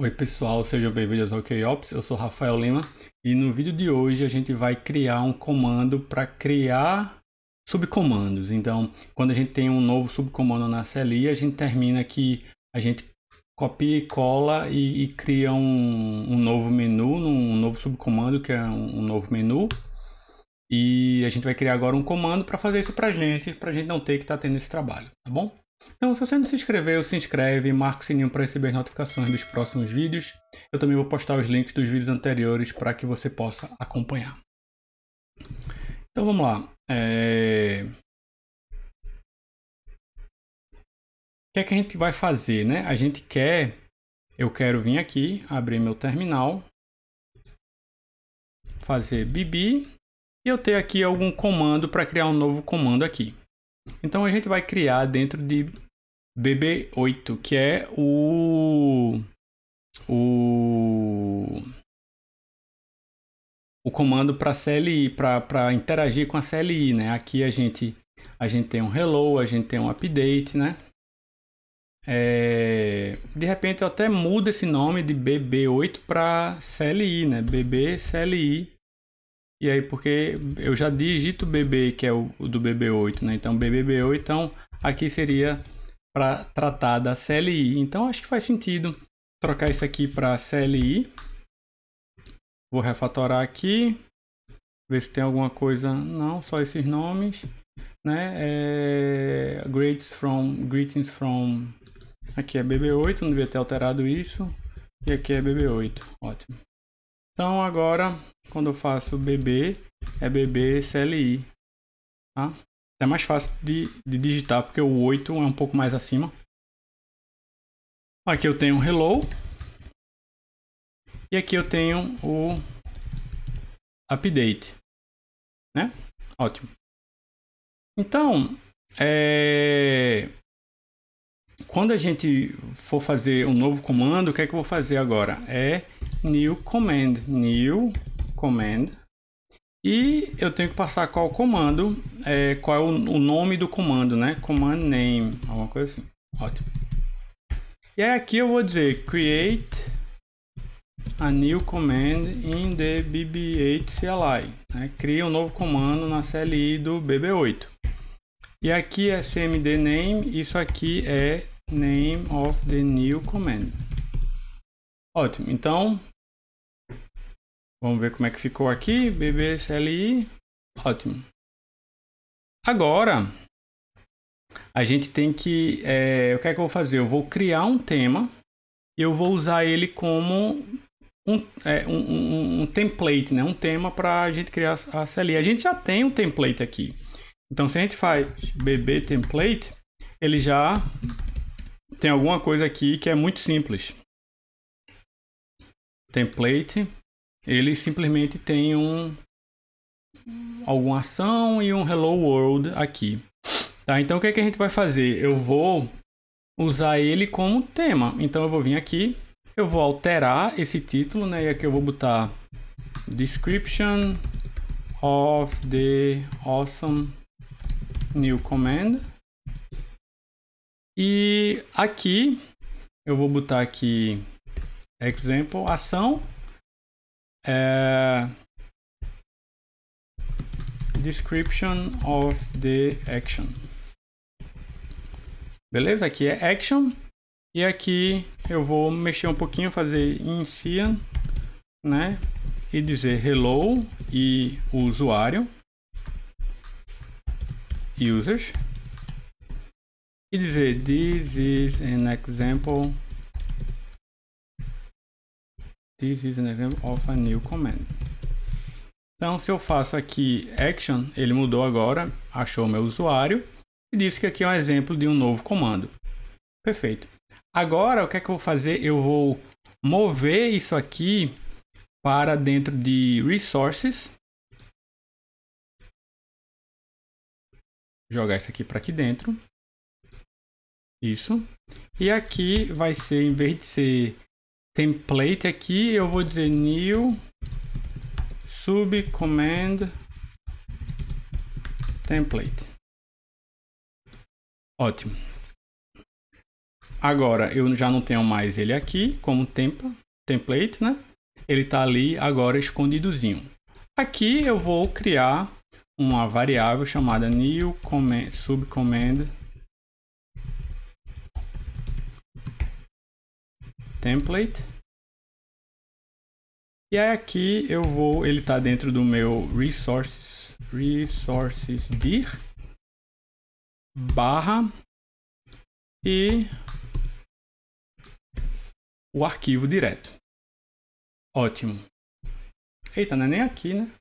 Oi pessoal, sejam bem-vindos ao KOps, eu sou Rafael Lima e no vídeo de hoje a gente vai criar um comando para criar subcomandos. Então, quando a gente tem um novo subcomando na CLI, a gente termina que a gente copia e cola e, e cria um, um, novo menu, um novo subcomando que é um, novo menu. E a gente vai criar agora um comando para fazer isso para a gente, para a gente não ter que estar tá tendo esse trabalho, tá bom? Então, se você não se inscreveu, se inscreve, marca o sininho para receber as notificações dos próximos vídeos. Eu também vou postar os links dos vídeos anteriores para que você possa acompanhar. Então vamos lá. É... O que é que a gente vai fazer, né? A gente quer, eu quero vir aqui, abrir meu terminal, fazer bb e eu ter aqui algum comando para criar um novo comando aqui. Então a gente vai criar dentro de BB8, que é o o o comando para CLI, para interagir com a CLI, né? Aqui a gente a gente tem um hello, a gente tem um update, né? É, de repente eu até mudo esse nome de BB8 para CLI, né? BB CLI e aí, porque eu já digito BB, que é o, o do BB8, né? Então, BBB8, então aqui seria para tratar da CLI. Então, acho que faz sentido trocar isso aqui para CLI. Vou refatorar aqui, ver se tem alguma coisa. Não, só esses nomes. Né? É, greetings from, greetings from. Aqui é BB8, não devia ter alterado isso. E aqui é BB8, ótimo. Então agora quando eu faço BB, é BB CLI. Tá? É mais fácil de, de digitar, porque o 8 é um pouco mais acima. Aqui eu tenho Hello. E aqui eu tenho o Update. Né? Ótimo. Então, é... quando a gente for fazer um novo comando, o que é que eu vou fazer agora? É new command, new command e eu tenho que passar qual comando, é, qual é o, o, nome do comando, né? Command name, alguma coisa assim. Ótimo. E aí aqui eu vou dizer create a new command in the BB8 CLI. Né? Cria um novo comando na CLI do BB8. E aqui é cmd name, isso aqui é name of the new command. Ótimo, então Vamos ver como é que ficou aqui. BBCLI. Ótimo. Agora, a gente tem que... É, o que é que eu vou fazer? Eu vou criar um tema e eu vou usar ele como um, é, um, um, um template, né? um tema para a gente criar a CLI. A gente já tem um template aqui. Então, se a gente faz BB template, ele já tem alguma coisa aqui que é muito simples. Template ele simplesmente tem um alguma ação e um hello world aqui. Tá? Então o que, é que a gente vai fazer? Eu vou usar ele como tema. Então eu vou vir aqui, eu vou alterar esse título, né? E aqui eu vou botar description of the awesome new command. E aqui eu vou botar aqui Example ação é... Description of the action. Beleza? Aqui é action. E aqui eu vou mexer um pouquinho, fazer inician, né? E dizer hello e usuário. Users. E dizer this is an example This is an example of a new command. Então, se eu faço aqui action, ele mudou agora, achou o meu usuário e disse que aqui é um exemplo de um novo comando. Perfeito. Agora, o que é que eu vou fazer? Eu vou mover isso aqui para dentro de resources. Jogar isso aqui para aqui dentro. Isso. E aqui vai ser, em vez de ser template aqui, eu vou dizer new subcommand template. Ótimo. Agora eu já não tenho mais ele aqui como temp template, né? Ele está ali agora escondidozinho. Aqui eu vou criar uma variável chamada new subcommand template. E aí aqui eu vou, ele está dentro do meu resources, resources dir barra e o arquivo direto. Ótimo. Eita, não é nem aqui, né?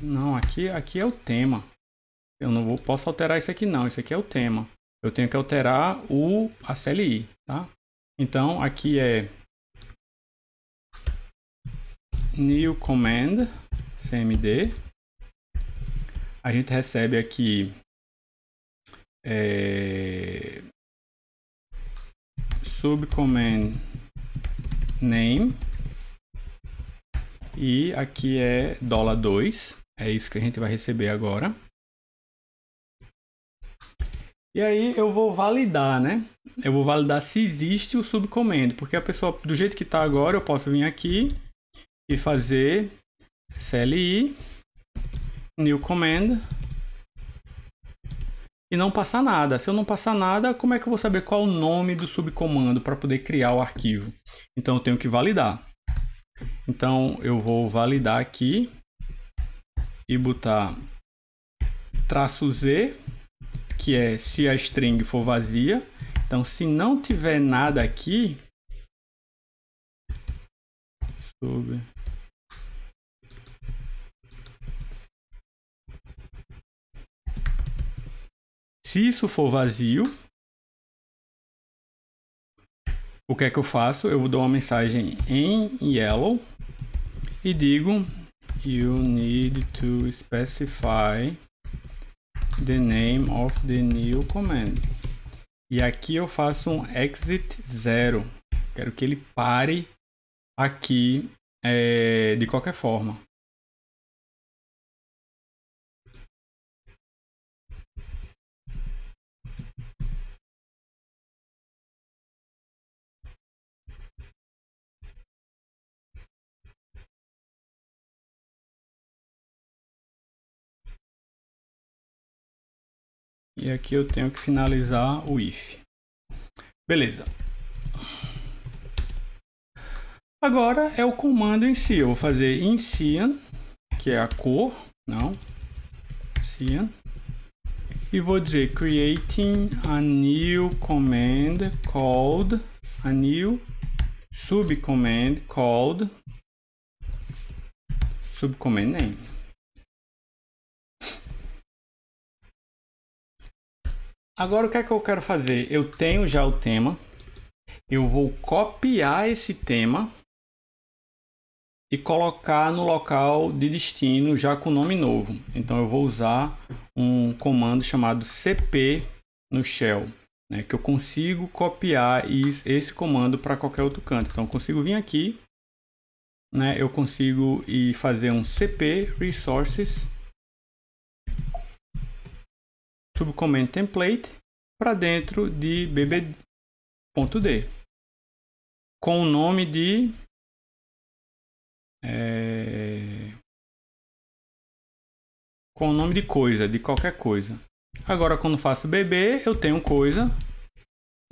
Não, aqui, aqui é o tema. Eu não vou, posso alterar isso aqui não, isso aqui é o tema. Eu tenho que alterar o, a CLI, tá? Então, aqui é new command cmd. A gente recebe aqui é, subcommand name e aqui é $2, é isso que a gente vai receber agora. E aí eu vou validar, né? Eu vou validar se existe o subcomando, porque a pessoa, do jeito que está agora, eu posso vir aqui e fazer CLI, new command, e não passar nada. Se eu não passar nada, como é que eu vou saber qual o nome do subcomando para poder criar o arquivo? Então eu tenho que validar. Então eu vou validar aqui e botar traço Z que é se a string for vazia. Então, se não tiver nada aqui, sobre Se isso for vazio, o que é que eu faço? Eu dou uma mensagem em yellow e digo you need to specify the name of the new command. E aqui eu faço um exit zero. Quero que ele pare aqui é, de qualquer forma. E aqui eu tenho que finalizar o if. Beleza. Agora é o comando em si. Eu vou fazer incian, que é a cor, não, cyan, e vou dizer creating a new command called a new subcommand called subcommand name. Agora o que é que eu quero fazer? Eu tenho já o tema. Eu vou copiar esse tema e colocar no local de destino já com nome novo. Então eu vou usar um comando chamado cp no shell, né, que eu consigo copiar esse comando para qualquer outro canto. Então eu consigo vir aqui, né, eu consigo e fazer um cp resources subcommand template para dentro de bb.d com o nome de é, com o nome de coisa, de qualquer coisa. Agora quando faço bb, eu tenho coisa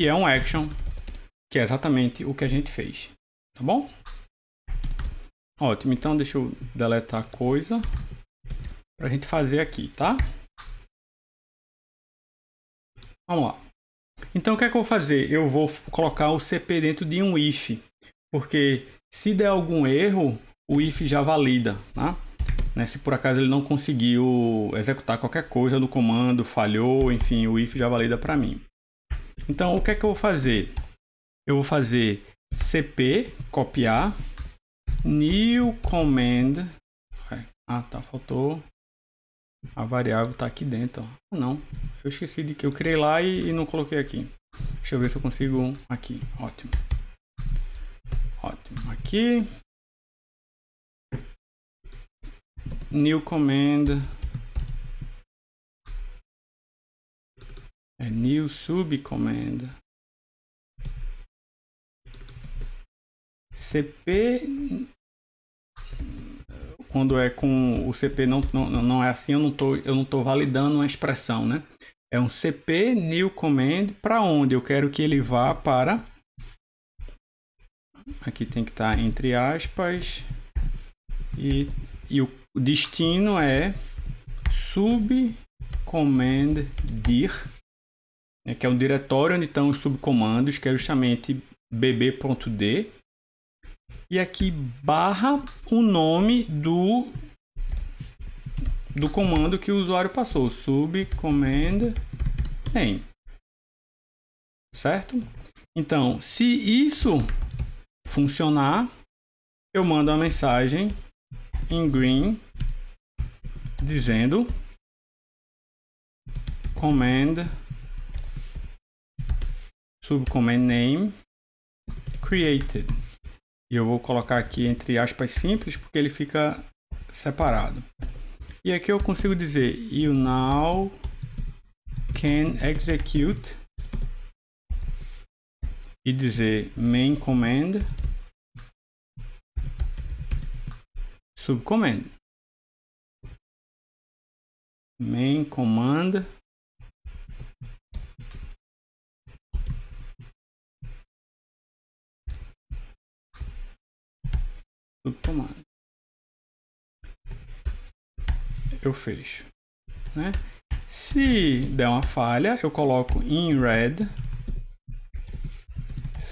e é um action, que é exatamente o que a gente fez, tá bom? Ótimo, então deixa eu deletar coisa para a gente fazer aqui, tá? Vamos lá. Então o que é que eu vou fazer? Eu vou colocar o CP dentro de um if, porque se der algum erro, o if já valida, tá? Né? Se por acaso ele não conseguiu executar qualquer coisa no comando, falhou, enfim, o if já valida para mim. Então o que é que eu vou fazer? Eu vou fazer cp copiar new command. Ah, tá, faltou a variável está aqui dentro. Ó. Não, eu esqueci de que eu criei lá e, e, não coloquei aqui. Deixa eu ver se eu consigo um aqui. Ótimo. Ótimo. Aqui. New command. É new sub CP quando é com o CP não, não, não é assim, eu não tô, eu não tô validando uma expressão, né? É um CP new command para onde eu quero que ele vá para aqui tem que estar tá entre aspas e, e o destino é subcommand dir né, que é um diretório onde estão os subcomandos que é justamente bb.d e aqui barra o nome do do comando que o usuário passou, command name. Certo? Então, se isso funcionar, eu mando uma mensagem em green dizendo command command name created e eu vou colocar aqui entre aspas simples, porque ele fica separado. E aqui eu consigo dizer, you now can execute e dizer main command subcommand main command tudo tomado Eu fecho. Né? Se der uma falha, eu coloco in red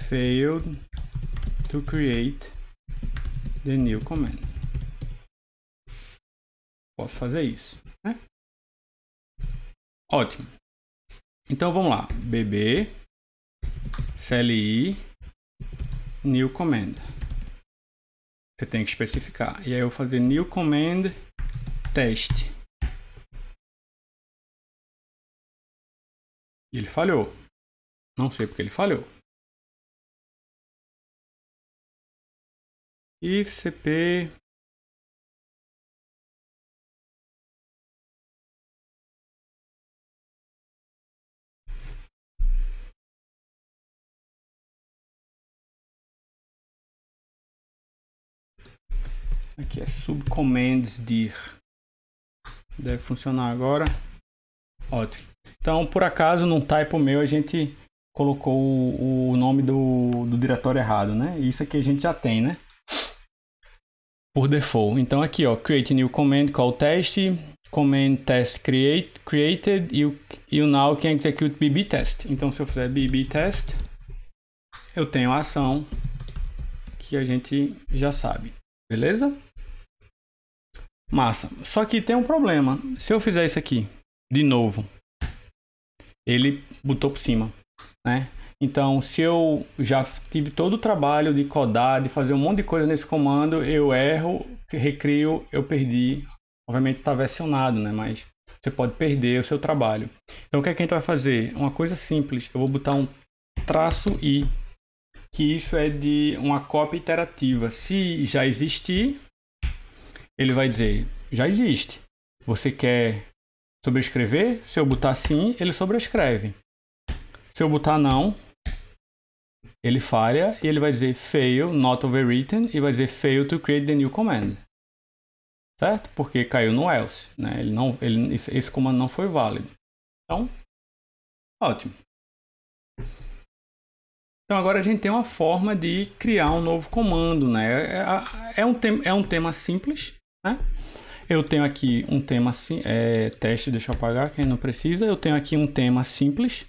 failed to create the new command. Posso fazer isso, né? Ótimo. Então vamos lá, bb cli new command. Você tem que especificar. E aí eu vou fazer new command test. E ele falhou. Não sei porque ele falhou. if cp Aqui é subcommands dir. Deve funcionar agora. Ótimo. Então, por acaso, num typo meu, a gente colocou o, nome do, do diretório errado, né? Isso aqui a gente já tem, né? Por default. Então, aqui, ó, create new command call test, command test create, created, e o, e o now can execute bb test. Então, se eu fizer bb test, eu tenho a ação que a gente já sabe. Beleza? Massa. Só que tem um problema. Se eu fizer isso aqui, de novo, ele botou por cima, né? Então, se eu já tive todo o trabalho de codar, de fazer um monte de coisa nesse comando, eu erro, recrio, eu perdi. Obviamente está versionado, né? Mas você pode perder o seu trabalho. Então, o que, é que a gente vai fazer? Uma coisa simples. Eu vou botar um traço i, que isso é de uma cópia iterativa. Se já existir, ele vai dizer: já existe. Você quer sobrescrever? Se eu botar sim, ele sobrescreve. Se eu botar não, ele falha e ele vai dizer fail not overwritten e vai dizer fail to create the new command. Certo? Porque caiu no else, né? Ele não, ele, esse comando não foi válido. Então, ótimo. Então agora a gente tem uma forma de criar um novo comando, né? É, é, é um, tem, é um tema simples, né? Eu tenho aqui um tema assim, é, teste, deixa eu apagar quem não precisa. Eu tenho aqui um tema simples.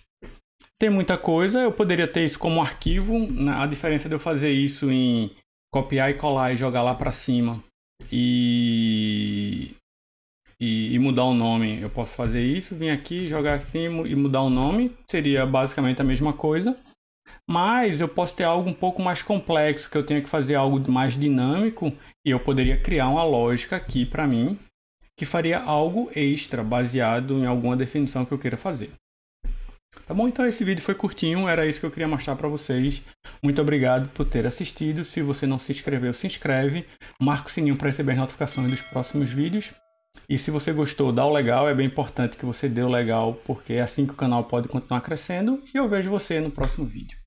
Tem muita coisa, eu poderia ter isso como arquivo. Né? A diferença de eu fazer isso em copiar e colar e jogar lá para cima e, e, e, mudar o nome, eu posso fazer isso. vir aqui, jogar aqui e mudar o nome, seria basicamente a mesma coisa. Mas eu posso ter algo um pouco mais complexo, que eu tenho que fazer algo mais dinâmico e eu poderia criar uma lógica aqui para mim que faria algo extra baseado em alguma definição que eu queira fazer. Tá bom? Então esse vídeo foi curtinho, era isso que eu queria mostrar para vocês. Muito obrigado por ter assistido. Se você não se inscreveu, se inscreve. Marca o sininho para receber as notificações dos próximos vídeos. E se você gostou, dá o legal. É bem importante que você dê o legal, porque é assim que o canal pode continuar crescendo. E eu vejo você no próximo vídeo.